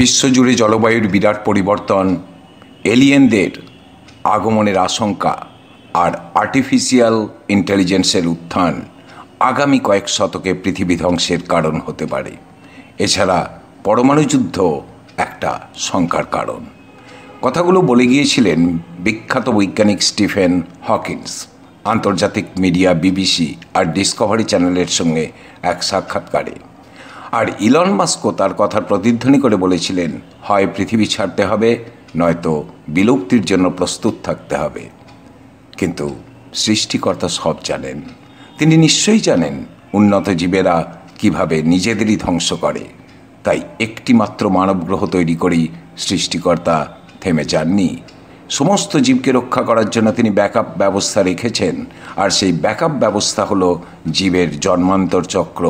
বিশ্বজুড়ে জলবায়ুর বিরাট পরিবর্তন এলিয়েনদের আগমনের আশঙ্কা আর আর্টিফিশিয়াল ইন্টেলিজেন্সের উত্থান আগামী কয়েক শতকে পৃথিবী ধ্বংসের কারণ হতে পারে এছাড়া পরমাণু যুদ্ধ একটা শঙ্কার কারণ কথাগুলো বলে গিয়েছিলেন বিখ্যাত বৈজ্ঞানিক স্টিফেন হকিন্স আন্তর্জাতিক মিডিয়া বিবিসি আর ডিসকভারি চ্যানেলের সঙ্গে এক সাক্ষাৎকারে আর ইলন মাস্কও তার কথার প্রতিধ্বনি করে বলেছিলেন হয় পৃথিবী ছাড়তে হবে নয়তো বিলুপ্তির জন্য প্রস্তুত থাকতে হবে কিন্তু সৃষ্টিকর্তা সব জানেন তিনি নিশ্চয়ই জানেন উন্নত জীবেরা কিভাবে নিজেদেরই ধ্বংস করে তাই একটি মাত্র গ্রহ তৈরি করেই সৃষ্টিকর্তা থেমে যাননি সমস্ত জীবকে রক্ষা করার জন্য তিনি ব্যাকআপ ব্যবস্থা রেখেছেন আর সেই ব্যাকআপ ব্যবস্থা হলো জীবের জন্মান্তর চক্র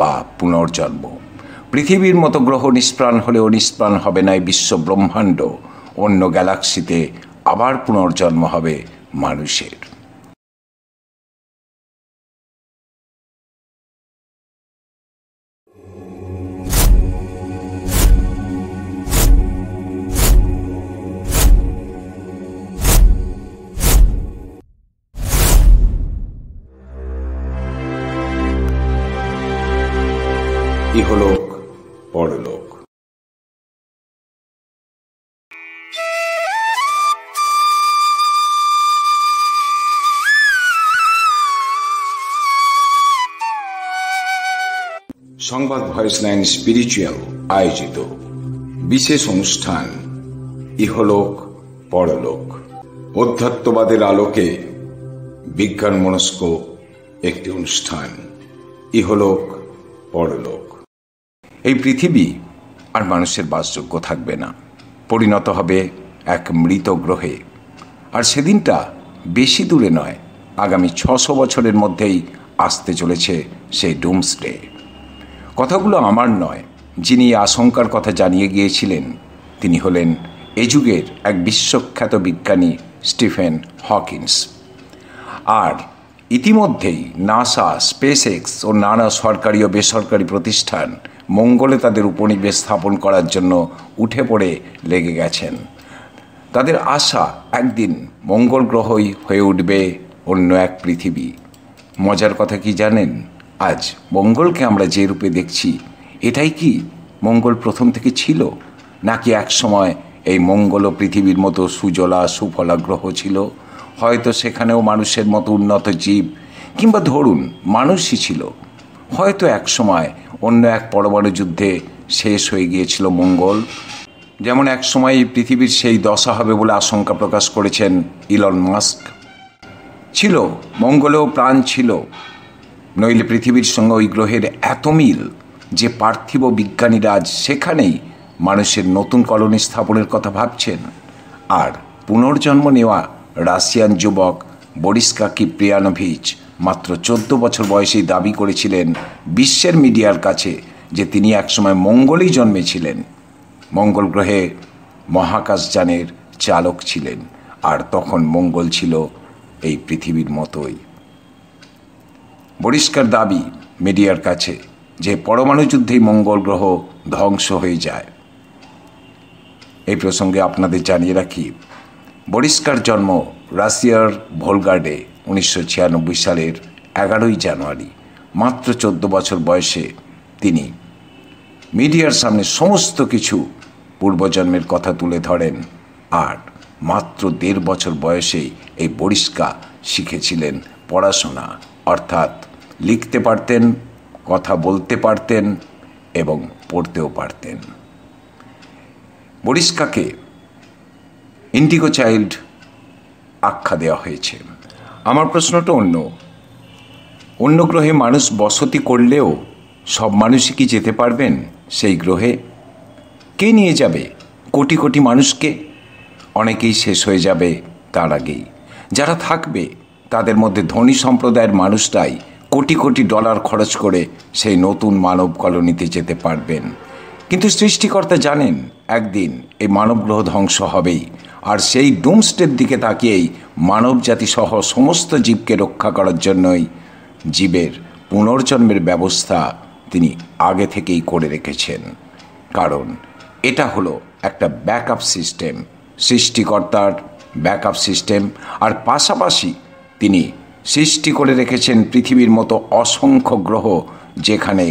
বা পুনর্জন্ম পৃথিবীর মতো গ্রহ নিষ্প্রাণ হলেও নিষ্প্রাণ হবে না এই বিশ্ব ব্রহ্মাণ্ড অন্য গ্যালাক্সিতে আবার পুনর্জন্ম হবে মানুষের সংবাদ ভয়েস লাইন স্পিরিচুয়াল আয়োজিত বিশেষ অনুষ্ঠান ইহলোক পরলোক অধ্যাত্মবাদের আলোকে বিজ্ঞান মনস্ক একটি অনুষ্ঠান ইহলোক পরলোক এই পৃথিবী আর মানুষের বাসযোগ্য থাকবে না পরিণত হবে এক মৃত গ্রহে আর সেদিনটা বেশি দূরে নয় আগামী ছশো বছরের মধ্যেই আসতে চলেছে সেই ডে কথাগুলো আমার নয় যিনি আশঙ্কার কথা জানিয়ে গিয়েছিলেন তিনি হলেন এ যুগের এক বিশ্বখ্যাত বিজ্ঞানী স্টিফেন হকিন্স আর ইতিমধ্যেই নাসা স্পেস এক্স ও নানা সরকারি ও বেসরকারি প্রতিষ্ঠান মঙ্গলে তাদের উপনিবেশ স্থাপন করার জন্য উঠে পড়ে লেগে গেছেন তাদের আশা একদিন মঙ্গল গ্রহই হয়ে উঠবে অন্য এক পৃথিবী মজার কথা কি জানেন আজ মঙ্গলকে আমরা যে রূপে দেখছি এটাই কি মঙ্গল প্রথম থেকে ছিল নাকি এক সময় এই মঙ্গল পৃথিবীর মতো সুজলা সুফলা গ্রহ ছিল হয়তো সেখানেও মানুষের মতো উন্নত জীব কিংবা ধরুন মানুষই ছিল হয়তো এক সময় অন্য এক পরমাণু যুদ্ধে শেষ হয়ে গিয়েছিল মঙ্গল যেমন এক সময় এই পৃথিবীর সেই দশা হবে বলে আশঙ্কা প্রকাশ করেছেন ইলন মাস্ক ছিল মঙ্গলেও প্রাণ ছিল নইলে পৃথিবীর সঙ্গে ওই গ্রহের এত মিল যে পার্থিব বিজ্ঞানীরা আজ সেখানেই মানুষের নতুন কলোনি স্থাপনের কথা ভাবছেন আর পুনর্জন্ম নেওয়া রাশিয়ান যুবক বরিস্কাকি প্রিয়ানোভিচ মাত্র চোদ্দ বছর বয়সেই দাবি করেছিলেন বিশ্বের মিডিয়ার কাছে যে তিনি একসময় মঙ্গলেই জন্মেছিলেন মঙ্গল গ্রহে মহাকাশযানের চালক ছিলেন আর তখন মঙ্গল ছিল এই পৃথিবীর মতোই পরিষ্কার দাবি মিডিয়ার কাছে যে পরমাণু যুদ্ধেই মঙ্গল গ্রহ ধ্বংস হয়ে যায় এই প্রসঙ্গে আপনাদের জানিয়ে রাখি বরিষ্কার জন্ম রাশিয়ার ভোলগার্ডে উনিশশো সালের এগারোই জানুয়ারি মাত্র চোদ্দ বছর বয়সে তিনি মিডিয়ার সামনে সমস্ত কিছু পূর্বজন্মের কথা তুলে ধরেন আর মাত্র দেড় বছর বয়সেই এই বরিষ্কা শিখেছিলেন পড়াশোনা অর্থাৎ লিখতে পারতেন কথা বলতে পারতেন এবং পড়তেও পারতেন বরিষ্কাকে ইন্ডিগো চাইল্ড আখ্যা দেওয়া হয়েছে আমার প্রশ্নটা অন্য অন্য গ্রহে মানুষ বসতি করলেও সব মানুষই কি যেতে পারবেন সেই গ্রহে কে নিয়ে যাবে কোটি কোটি মানুষকে অনেকেই শেষ হয়ে যাবে তার আগেই যারা থাকবে তাদের মধ্যে ধনী সম্প্রদায়ের মানুষটাই কোটি কোটি ডলার খরচ করে সেই নতুন মানব কলোনিতে যেতে পারবেন কিন্তু সৃষ্টিকর্তা জানেন একদিন এই মানবগ্রহ ধ্বংস হবেই আর সেই ডুমস্টের দিকে তাকিয়েই মানব সহ সমস্ত জীবকে রক্ষা করার জন্যই জীবের পুনর্জন্মের ব্যবস্থা তিনি আগে থেকেই করে রেখেছেন কারণ এটা হলো একটা ব্যাকআপ সিস্টেম সৃষ্টিকর্তার ব্যাকআপ সিস্টেম আর পাশাপাশি তিনি সৃষ্টি করে রেখেছেন পৃথিবীর মতো অসংখ্য গ্রহ যেখানে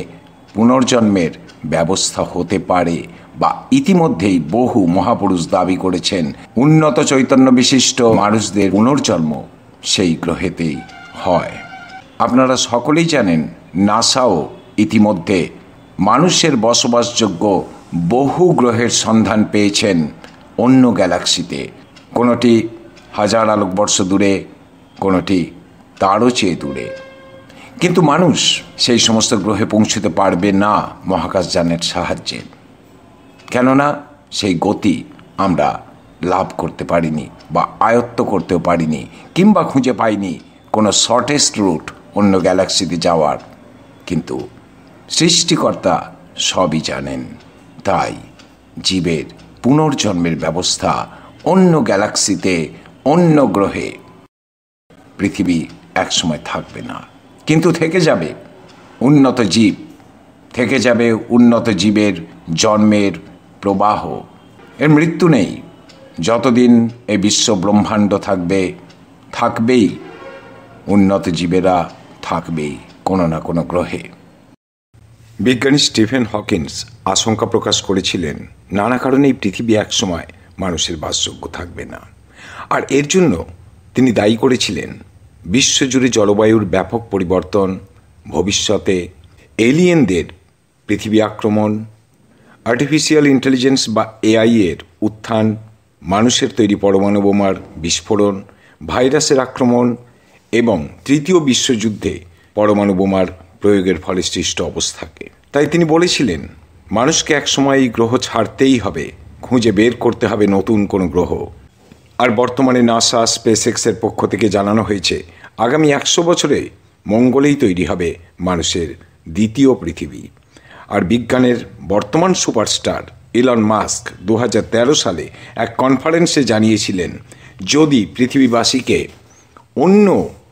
পুনর্জন্মের ব্যবস্থা হতে পারে বা ইতিমধ্যেই বহু মহাপুরুষ দাবি করেছেন উন্নত চৈতন্য বিশিষ্ট মানুষদের পুনর্জন্ম সেই গ্রহেতেই হয় আপনারা সকলেই জানেন নাসাও ইতিমধ্যে মানুষের বসবাসযোগ্য বহু গ্রহের সন্ধান পেয়েছেন অন্য গ্যালাক্সিতে কোনোটি হাজার আলোকবর্ষ দূরে কোনোটি তারও চেয়ে দূরে কিন্তু মানুষ সেই সমস্ত গ্রহে পৌঁছতে পারবে না মহাকাশযানের সাহায্যে কেননা সেই গতি আমরা লাভ করতে পারিনি বা আয়ত্ত করতেও পারিনি কিংবা খুঁজে পাইনি কোনো শর্টেস্ট রুট অন্য গ্যালাক্সিতে যাওয়ার কিন্তু সৃষ্টিকর্তা সবই জানেন তাই জীবের পুনর্জন্মের ব্যবস্থা অন্য গ্যালাক্সিতে অন্য গ্রহে পৃথিবী একসময় থাকবে না কিন্তু থেকে যাবে উন্নত জীব থেকে যাবে উন্নত জীবের জন্মের প্রবাহ এর মৃত্যু নেই যতদিন এই বিশ্ব ব্রহ্মাণ্ড থাকবে থাকবেই উন্নত জীবেরা থাকবেই কোনো না কোনো গ্রহে বিজ্ঞানী স্টিফেন হকিন্স আশঙ্কা প্রকাশ করেছিলেন নানা কারণে এই পৃথিবী একসময় মানুষের বাসযোগ্য থাকবে না আর এর জন্য তিনি দায়ী করেছিলেন বিশ্বজুড়ে জলবায়ুর ব্যাপক পরিবর্তন ভবিষ্যতে এলিয়েনদের পৃথিবী আক্রমণ আর্টিফিশিয়াল ইন্টেলিজেন্স বা এআইয়ের উত্থান মানুষের তৈরি পরমাণু বোমার বিস্ফোরণ ভাইরাসের আক্রমণ এবং তৃতীয় বিশ্বযুদ্ধে পরমাণু বোমার প্রয়োগের ফলে সৃষ্ট অবস্থাকে তাই তিনি বলেছিলেন মানুষকে একসময় এই গ্রহ ছাড়তেই হবে খুঁজে বের করতে হবে নতুন কোনো গ্রহ আর বর্তমানে নাসা স্পেস এক্সের পক্ষ থেকে জানানো হয়েছে আগামী একশো বছরে মঙ্গলেই তৈরি হবে মানুষের দ্বিতীয় পৃথিবী আর বিজ্ঞানের বর্তমান সুপারস্টার ইলন মাস্ক দু সালে এক কনফারেন্সে জানিয়েছিলেন যদি পৃথিবীবাসীকে অন্য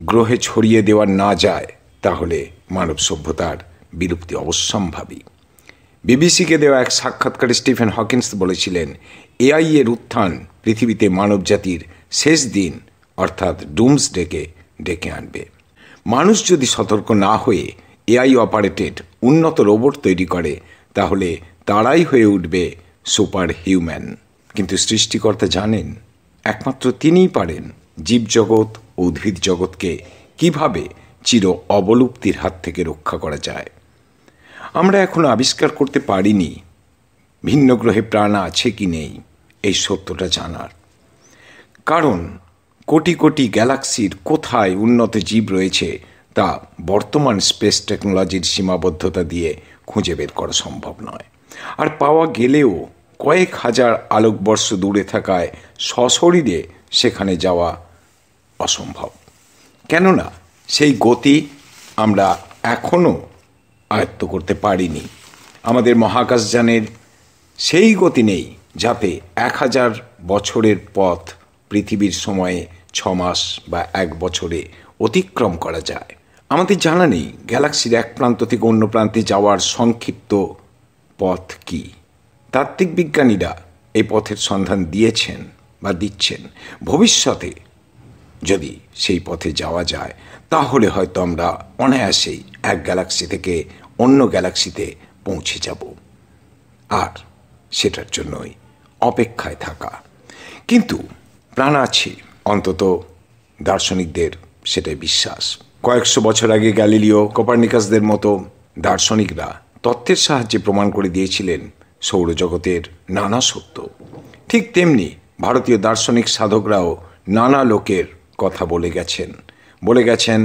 গ্রহে ছড়িয়ে দেওয়া না যায় তাহলে মানব সভ্যতার বিলুপ্তি অবশ্যম্ভাবী বিবিসিকে দেওয়া এক সাক্ষাৎকারে স্টিফেন হকিন্স বলেছিলেন এআই এর উত্থান পৃথিবীতে মানব জাতির শেষ দিন অর্থাৎ ডুমস ডেকে ডেকে আনবে মানুষ যদি সতর্ক না হয়ে এআই অপারেটেড উন্নত রোবট তৈরি করে তাহলে তারাই হয়ে উঠবে সুপার হিউম্যান কিন্তু সৃষ্টিকর্তা জানেন একমাত্র তিনিই পারেন জীবজগৎ ও উদ্ভিদ জগৎকে কিভাবে চির অবলুপ্তির হাত থেকে রক্ষা করা যায় আমরা এখনো আবিষ্কার করতে পারিনি ভিন্ন গ্রহে প্রাণ আছে কি নেই এই সত্যটা জানার কারণ কোটি কোটি গ্যালাক্সির কোথায় উন্নত জীব রয়েছে তা বর্তমান স্পেস টেকনোলজির সীমাবদ্ধতা দিয়ে খুঁজে বের করা সম্ভব নয় আর পাওয়া গেলেও কয়েক হাজার আলোকবর্ষ দূরে থাকায় সশরীরে সেখানে যাওয়া অসম্ভব কেননা সেই গতি আমরা এখনও আয়ত্ত করতে পারিনি আমাদের মহাকাশযানের সেই গতি নেই যাতে এক হাজার বছরের পথ পৃথিবীর সময়ে ছ মাস বা এক বছরে অতিক্রম করা যায় আমাদের জানা নেই গ্যালাক্সির এক প্রান্ত থেকে অন্য প্রান্তে যাওয়ার সংক্ষিপ্ত পথ কি তাত্ত্বিক বিজ্ঞানীরা এই পথের সন্ধান দিয়েছেন বা দিচ্ছেন ভবিষ্যতে যদি সেই পথে যাওয়া যায় তাহলে হয়তো আমরা অনায়াসেই এক গ্যালাক্সি থেকে অন্য গ্যালাক্সিতে পৌঁছে যাব আর সেটার জন্যই অপেক্ষায় থাকা কিন্তু প্রাণ আছে অন্তত দার্শনিকদের সেটাই বিশ্বাস কয়েকশো বছর আগে গ্যালিলিও কপার্নিকাসদের মতো দার্শনিকরা তত্ত্বের সাহায্যে প্রমাণ করে দিয়েছিলেন সৌরজগতের নানা সত্য ঠিক তেমনি ভারতীয় দার্শনিক সাধকরাও নানা লোকের কথা বলে গেছেন বলে গেছেন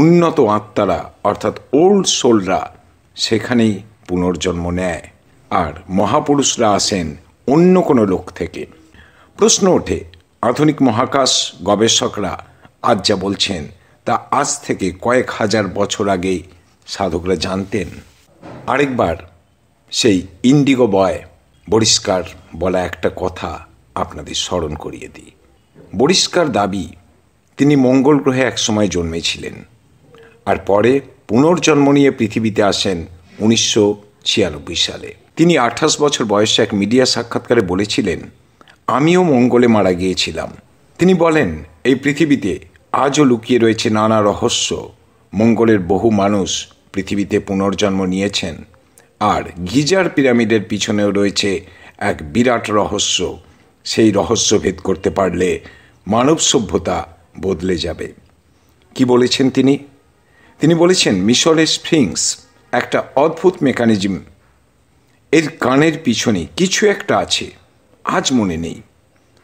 উন্নত আত্মারা অর্থাৎ ওল্ড সোলরা সেখানেই পুনর্জন্ম নেয় আর মহাপুরুষরা আসেন অন্য কোনো লোক থেকে প্রশ্ন ওঠে আধুনিক মহাকাশ গবেষকরা আজ যা বলছেন তা আজ থেকে কয়েক হাজার বছর আগেই সাধকরা জানতেন আরেকবার সেই ইন্ডিগো বয় বরিষ্কার বলা একটা কথা আপনাদের স্মরণ করিয়ে দিই বরিষ্কার দাবি তিনি মঙ্গল গ্রহে একসময় জন্মেছিলেন আর পরে পুনর্জন্ম নিয়ে পৃথিবীতে আসেন উনিশশো সালে তিনি আঠাশ বছর বয়সে এক মিডিয়া সাক্ষাৎকারে বলেছিলেন আমিও মঙ্গলে মারা গিয়েছিলাম তিনি বলেন এই পৃথিবীতে আজও লুকিয়ে রয়েছে নানা রহস্য মঙ্গলের বহু মানুষ পৃথিবীতে পুনর্জন্ম নিয়েছেন আর গিজার পিরামিডের পিছনেও রয়েছে এক বিরাট রহস্য সেই রহস্য ভেদ করতে পারলে মানব সভ্যতা বদলে যাবে কি বলেছেন তিনি তিনি বলেছেন মিশরের স্ফিংস একটা অদ্ভুত মেকানিজম এর কানের পিছনে কিছু একটা আছে আজ মনে নেই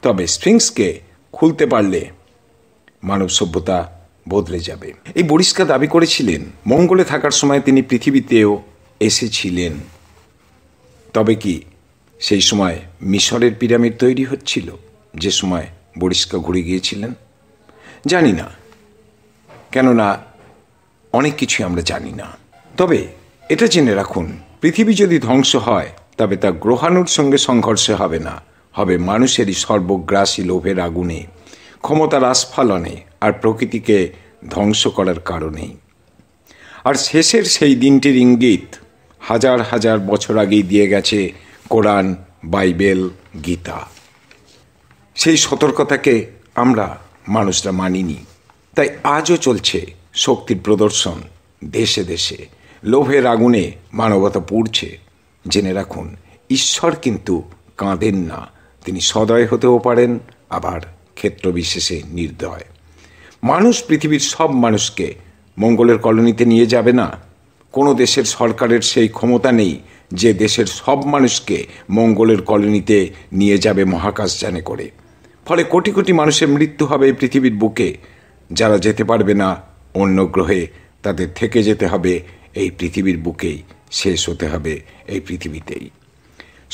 তবে স্ফিংসকে খুলতে পারলে মানব সভ্যতা বদলে যাবে এই বরিষ্কার দাবি করেছিলেন মঙ্গলে থাকার সময় তিনি পৃথিবীতেও এসেছিলেন তবে কি সেই সময় মিশরের পিরামিড তৈরি হচ্ছিল যে সময় বরিষ্কা ঘুরে গিয়েছিলেন জানি না কেননা অনেক কিছুই আমরা জানি না তবে এটা জেনে রাখুন পৃথিবী যদি ধ্বংস হয় তবে তা গ্রহাণুর সঙ্গে সংঘর্ষে হবে না হবে মানুষেরই সর্বগ্রাসী লোভের আগুনে ক্ষমতার আস্ফালনে আর প্রকৃতিকে ধ্বংস করার কারণেই আর শেষের সেই দিনটির ইঙ্গিত হাজার হাজার বছর আগেই দিয়ে গেছে কোরআন বাইবেল গীতা সেই সতর্কতাকে আমরা মানুষরা মানিনি তাই আজও চলছে শক্তির প্রদর্শন দেশে দেশে লোভের আগুনে মানবতা পুড়ছে জেনে রাখুন ঈশ্বর কিন্তু কাঁদেন না তিনি সদয় হতেও পারেন আবার ক্ষেত্রবিশেষে নির্দয় মানুষ পৃথিবীর সব মানুষকে মঙ্গলের কলোনিতে নিয়ে যাবে না কোনো দেশের সরকারের সেই ক্ষমতা নেই যে দেশের সব মানুষকে মঙ্গলের কলোনিতে নিয়ে যাবে মহাকাশ জানে করে ফলে কোটি কোটি মানুষের মৃত্যু হবে এই পৃথিবীর বুকে যারা যেতে পারবে না অন্য গ্রহে তাদের থেকে যেতে হবে এই পৃথিবীর বুকেই শেষ হতে হবে এই পৃথিবীতেই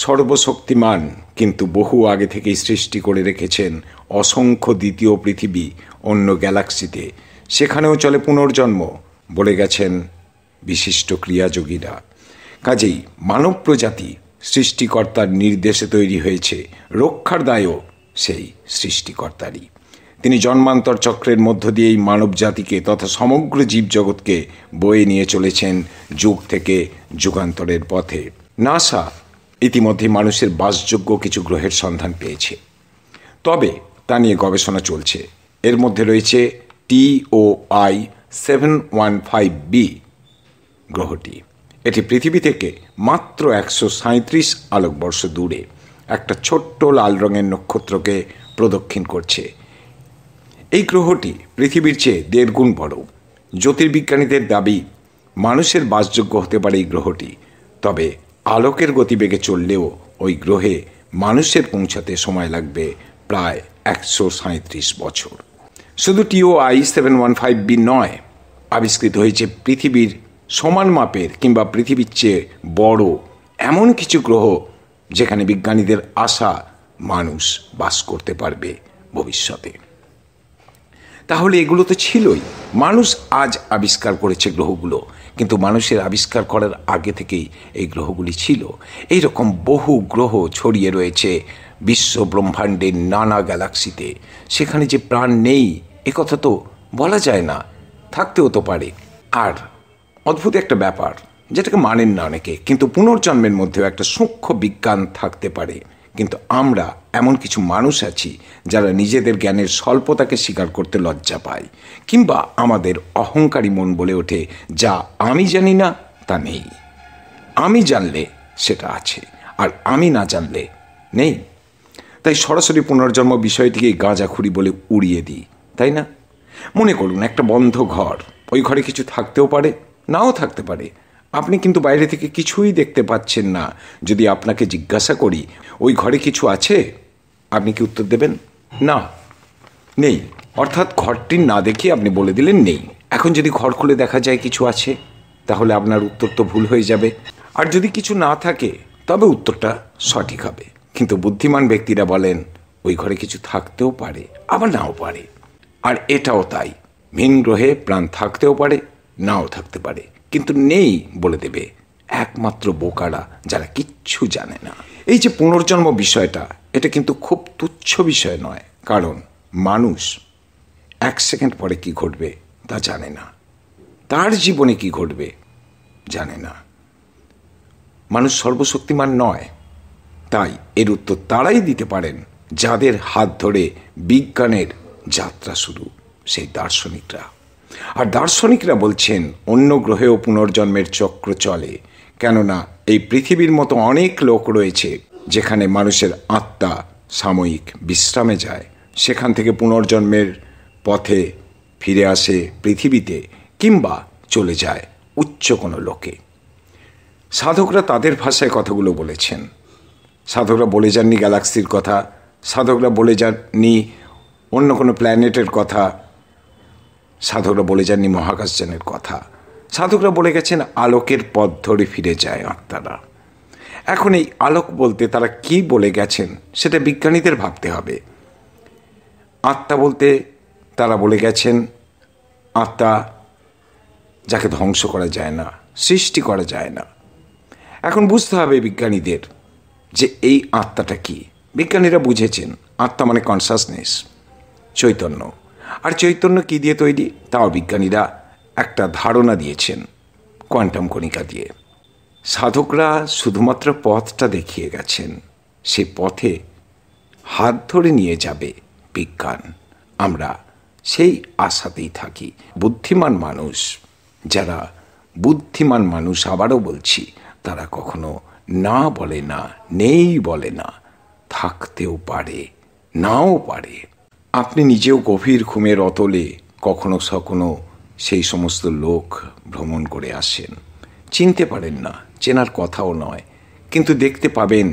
সর্বশক্তিমান কিন্তু বহু আগে থেকেই সৃষ্টি করে রেখেছেন অসংখ্য দ্বিতীয় পৃথিবী অন্য গ্যালাক্সিতে সেখানেও চলে পুনর্জন্ম বলে গেছেন বিশিষ্ট ক্রিয়াযোগীরা কাজেই মানব প্রজাতি সৃষ্টিকর্তার নির্দেশে তৈরি হয়েছে রক্ষার দায়ও সেই সৃষ্টিকর্তারই তিনি জন্মান্তর চক্রের মধ্য দিয়েই মানব জাতিকে তথা সমগ্র জীবজগৎকে বয়ে নিয়ে চলেছেন যুগ থেকে যুগান্তরের পথে নাসা ইতিমধ্যে মানুষের বাসযোগ্য কিছু গ্রহের সন্ধান পেয়েছে তবে তা নিয়ে গবেষণা চলছে এর মধ্যে রয়েছে I seven one five B গ্রহটি এটি পৃথিবী থেকে মাত্র একশো সাঁত্রিশ আলোকবর্ষ দূরে একটা ছোট্ট লাল রঙের নক্ষত্রকে প্রদক্ষিণ করছে এই গ্রহটি পৃথিবীর চেয়ে দেড় গুণ বড় জ্যোতির্বিজ্ঞানীদের দাবি মানুষের বাসযোগ্য হতে পারে এই গ্রহটি তবে আলোকের গতিবেগে চললেও ওই গ্রহে মানুষের পৌঁছাতে সময় লাগবে প্রায় একশো সাঁত্রিশ বছর শুধু TOI seven one five B নয় আবিষ্কৃত হয়েছে পৃথিবীর সমান মাপের কিংবা পৃথিবীর চেয়ে বড় এমন কিছু গ্রহ যেখানে বিজ্ঞানীদের আশা মানুষ বাস করতে পারবে ভবিষ্যতে তাহলে এগুলো তো ছিলই মানুষ আজ আবিষ্কার করেছে গ্রহগুলো কিন্তু মানুষের আবিষ্কার করার আগে থেকেই এই গ্রহগুলি ছিল এই রকম বহু গ্রহ ছড়িয়ে রয়েছে বিশ্ব ব্রহ্মাণ্ডের নানা গ্যালাক্সিতে সেখানে যে প্রাণ নেই একথা তো বলা যায় না থাকতেও তো পারে আর অদ্ভুত একটা ব্যাপার যেটাকে মানেন না অনেকে কিন্তু পুনর্জন্মের মধ্যেও একটা সূক্ষ্ম বিজ্ঞান থাকতে পারে কিন্তু আমরা এমন কিছু মানুষ আছি যারা নিজেদের জ্ঞানের স্বল্পতাকে স্বীকার করতে লজ্জা পাই কিংবা আমাদের অহংকারী মন বলে ওঠে যা আমি জানি না তা নেই আমি জানলে সেটা আছে আর আমি না জানলে নেই তাই সরাসরি পুনর্জন্ম বিষয়টিকে খুঁড়ি বলে উড়িয়ে দিই তাই না মনে করুন একটা বন্ধ ঘর ওই ঘরে কিছু থাকতেও পারে নাও থাকতে পারে আপনি কিন্তু বাইরে থেকে কিছুই দেখতে পাচ্ছেন না যদি আপনাকে জিজ্ঞাসা করি ওই ঘরে কিছু আছে আপনি কি উত্তর দেবেন না নেই অর্থাৎ ঘরটি না দেখে আপনি বলে দিলেন নেই এখন যদি ঘর খুলে দেখা যায় কিছু আছে তাহলে আপনার উত্তর তো ভুল হয়ে যাবে আর যদি কিছু না থাকে তবে উত্তরটা সঠিক হবে কিন্তু বুদ্ধিমান ব্যক্তিরা বলেন ওই ঘরে কিছু থাকতেও পারে আবার নাও পারে আর এটাও তাই ভিন গ্রহে প্রাণ থাকতেও পারে নাও থাকতে পারে কিন্তু নেই বলে দেবে একমাত্র বোকারা যারা কিচ্ছু জানে না এই যে পুনর্জন্ম বিষয়টা এটা কিন্তু খুব তুচ্ছ বিষয় নয় কারণ মানুষ এক সেকেন্ড পরে কি ঘটবে তা জানে না তার জীবনে কি ঘটবে জানে না মানুষ সর্বশক্তিমান নয় তাই এর উত্তর তারাই দিতে পারেন যাদের হাত ধরে বিজ্ঞানের যাত্রা শুরু সেই দার্শনিকরা আর দার্শনিকরা বলছেন অন্য গ্রহেও পুনর্জন্মের চক্র চলে কেননা এই পৃথিবীর মতো অনেক লোক রয়েছে যেখানে মানুষের আত্মা সাময়িক বিশ্রামে যায় সেখান থেকে পুনর্জন্মের পথে ফিরে আসে পৃথিবীতে কিংবা চলে যায় উচ্চ কোনো লোকে সাধকরা তাদের ভাষায় কথাগুলো বলেছেন সাধকরা বলে যাননি গ্যালাক্সির কথা সাধকরা বলে যাননি অন্য কোনো প্ল্যানেটের কথা সাধকরা বলে যাননি মহাকাশযানের কথা সাধকরা বলে গেছেন আলোকের পথ ধরে ফিরে যায় আত্মারা এখন এই আলোক বলতে তারা কি বলে গেছেন সেটা বিজ্ঞানীদের ভাবতে হবে আত্মা বলতে তারা বলে গেছেন আত্মা যাকে ধ্বংস করা যায় না সৃষ্টি করা যায় না এখন বুঝতে হবে বিজ্ঞানীদের যে এই আত্মাটা কি বিজ্ঞানীরা বুঝেছেন আত্মা মানে কনসাসনেস চৈতন্য আর চৈতন্য কী দিয়ে তৈরি তাও বিজ্ঞানীরা একটা ধারণা দিয়েছেন কোয়ান্টাম কণিকা দিয়ে সাধকরা শুধুমাত্র পথটা দেখিয়ে গেছেন সে পথে হাত ধরে নিয়ে যাবে বিজ্ঞান আমরা সেই আশাতেই থাকি বুদ্ধিমান মানুষ যারা বুদ্ধিমান মানুষ আবারও বলছি তারা কখনো না বলে না নেই বলে না থাকতেও পারে নাও পারে আপনি নিজেও গভীর ঘুমের অতলে কখনো সখনো সেই সমস্ত লোক ভ্রমণ করে আসেন চিনতে পারেন না চেনার কথাও নয় কিন্তু দেখতে পাবেন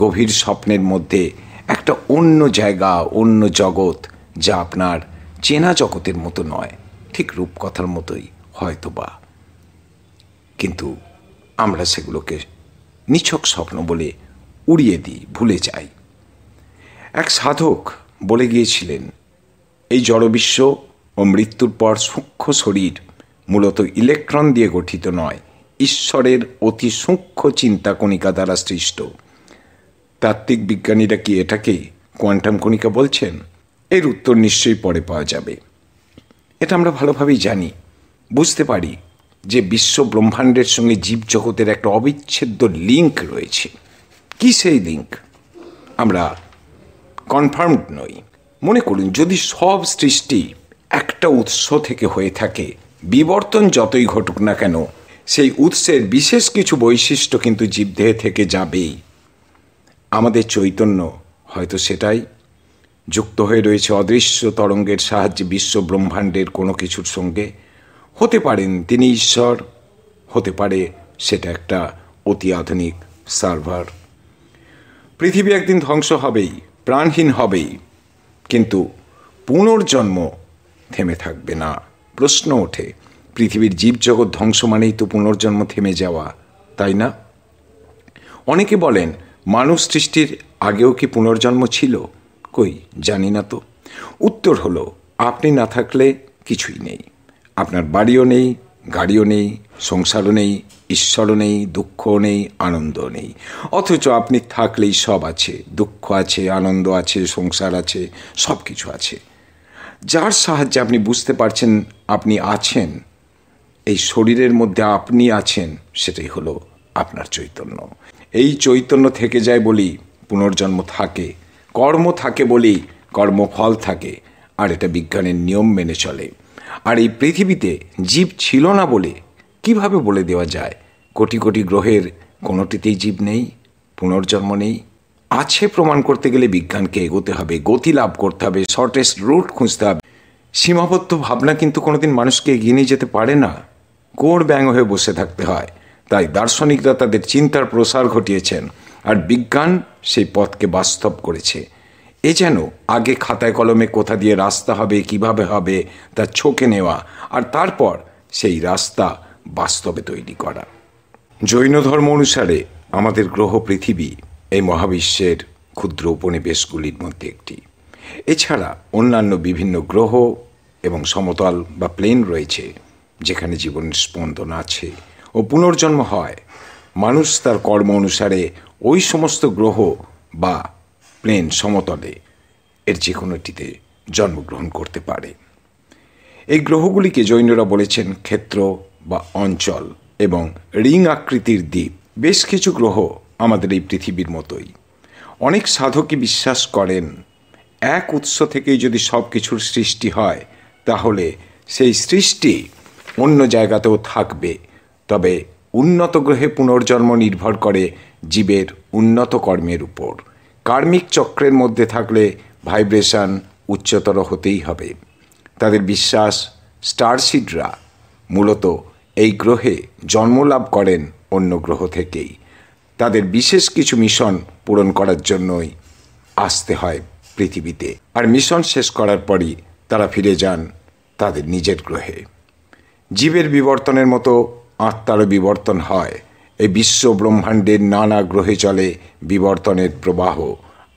গভীর স্বপ্নের মধ্যে একটা অন্য জায়গা অন্য জগৎ যা আপনার চেনা জগতের মতো নয় ঠিক রূপকথার মতোই হয়তো বা কিন্তু আমরা সেগুলোকে নিছক স্বপ্ন বলে উড়িয়ে দিই ভুলে যাই এক সাধক বলে গিয়েছিলেন এই জড়বিশ্ব ও মৃত্যুর পর সূক্ষ্ম শরীর মূলত ইলেকট্রন দিয়ে গঠিত নয় ঈশ্বরের অতি সূক্ষ্ম চিন্তা কণিকা দ্বারা সৃষ্ট তাত্ত্বিক বিজ্ঞানীরা কি এটাকে কোয়ান্টাম কণিকা বলছেন এর উত্তর নিশ্চয়ই পরে পাওয়া যাবে এটা আমরা ভালোভাবেই জানি বুঝতে পারি যে বিশ্ব ব্রহ্মাণ্ডের সঙ্গে জীবজগতের একটা অবিচ্ছেদ্য লিঙ্ক রয়েছে কি সেই লিঙ্ক আমরা কনফার্মড নই মনে করুন যদি সব সৃষ্টি একটা উৎস থেকে হয়ে থাকে বিবর্তন যতই ঘটুক না কেন সেই উৎসের বিশেষ কিছু বৈশিষ্ট্য কিন্তু জীবদেহে থেকে যাবেই আমাদের চৈতন্য হয়তো সেটাই যুক্ত হয়ে রয়েছে অদৃশ্য তরঙ্গের সাহায্যে বিশ্ব ব্রহ্মাণ্ডের কোনো কিছুর সঙ্গে হতে পারেন তিনি ঈশ্বর হতে পারে সেটা একটা অতি আধুনিক সার্ভার পৃথিবী একদিন ধ্বংস হবেই প্রাণহীন হবেই কিন্তু পুনর্জন্ম থেমে থাকবে না প্রশ্ন ওঠে পৃথিবীর জীবজগৎ ধ্বংস মানেই তো পুনর্জন্ম থেমে যাওয়া তাই না অনেকে বলেন মানুষ সৃষ্টির আগেও কি পুনর্জন্ম ছিল কই জানি না তো উত্তর হলো আপনি না থাকলে কিছুই নেই আপনার বাড়িও নেই গাড়িও নেই সংসারও নেই ঈশ্বরও নেই দুঃখ নেই আনন্দও নেই অথচ আপনি থাকলেই সব আছে দুঃখ আছে আনন্দ আছে সংসার আছে সব কিছু আছে যার সাহায্যে আপনি বুঝতে পারছেন আপনি আছেন এই শরীরের মধ্যে আপনি আছেন সেটাই হলো আপনার চৈতন্য এই চৈতন্য থেকে যায় বলি পুনর্জন্ম থাকে কর্ম থাকে বলি কর্মফল থাকে আর এটা বিজ্ঞানের নিয়ম মেনে চলে আর এই পৃথিবীতে জীব ছিল না বলে কিভাবে বলে দেওয়া যায় কোটি কোটি গ্রহের কোনোটিতেই জীব নেই পুনর্জন্ম নেই আছে প্রমাণ করতে গেলে বিজ্ঞানকে এগোতে হবে গতি লাভ করতে হবে শর্টেস্ট রুট খুঁজতে হবে সীমাবদ্ধ ভাবনা কিন্তু কোনোদিন মানুষকে এগিয়ে নিয়ে যেতে পারে না কোর ব্যাং হয়ে বসে থাকতে হয় তাই দার্শনিকরা তাদের চিন্তার প্রসার ঘটিয়েছেন আর বিজ্ঞান সেই পথকে বাস্তব করেছে এ যেন আগে খাতায় কলমে কোথা দিয়ে রাস্তা হবে কিভাবে হবে তা ছোকে নেওয়া আর তারপর সেই রাস্তা বাস্তবে তৈরি করা জৈন ধর্ম অনুসারে আমাদের গ্রহ পৃথিবী এই মহাবিশ্বের ক্ষুদ্র উপনিবেশগুলির মধ্যে একটি এছাড়া অন্যান্য বিভিন্ন গ্রহ এবং সমতল বা প্লেন রয়েছে যেখানে জীবনের স্পন্দন আছে ও পুনর্জন্ম হয় মানুষ তার কর্ম অনুসারে ওই সমস্ত গ্রহ বা প্লেন সমতলে এর যে কোনোটিতে জন্মগ্রহণ করতে পারে এই গ্রহগুলিকে জৈনরা বলেছেন ক্ষেত্র বা অঞ্চল এবং রিং আকৃতির দ্বীপ বেশ কিছু গ্রহ আমাদের এই পৃথিবীর মতোই অনেক সাধকই বিশ্বাস করেন এক উৎস থেকেই যদি সব কিছুর সৃষ্টি হয় তাহলে সেই সৃষ্টি অন্য জায়গাতেও থাকবে তবে উন্নত গ্রহে পুনর্জন্ম নির্ভর করে জীবের উন্নত কর্মের উপর কার্মিক চক্রের মধ্যে থাকলে ভাইব্রেশন উচ্চতর হতেই হবে তাদের বিশ্বাস স্টারসিডরা মূলত এই গ্রহে জন্মলাভ করেন অন্য গ্রহ থেকেই তাদের বিশেষ কিছু মিশন পূরণ করার জন্যই আসতে হয় পৃথিবীতে আর মিশন শেষ করার পরই তারা ফিরে যান তাদের নিজের গ্রহে জীবের বিবর্তনের মতো আত্মারও বিবর্তন হয় এই বিশ্ব ব্রহ্মাণ্ডের নানা গ্রহে চলে বিবর্তনের প্রবাহ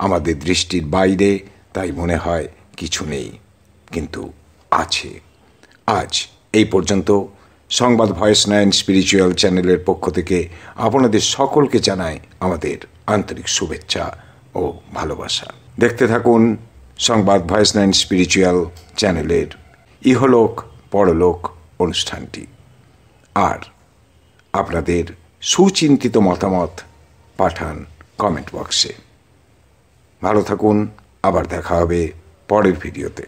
আমাদের দৃষ্টির বাইরে তাই মনে হয় কিছু নেই কিন্তু আছে আজ এই পর্যন্ত সংবাদ ভয়েস নাইন স্পিরিচুয়াল চ্যানেলের পক্ষ থেকে আপনাদের সকলকে জানায় আমাদের আন্তরিক শুভেচ্ছা ও ভালোবাসা দেখতে থাকুন সংবাদ ভয়েস নাইন স্পিরিচুয়াল চ্যানেলের ইহলোক পরলোক অনুষ্ঠানটি আর আপনাদের সুচিন্তিত মতামত পাঠান কমেন্ট বক্সে ভালো থাকুন আবার দেখা হবে পরের ভিডিওতে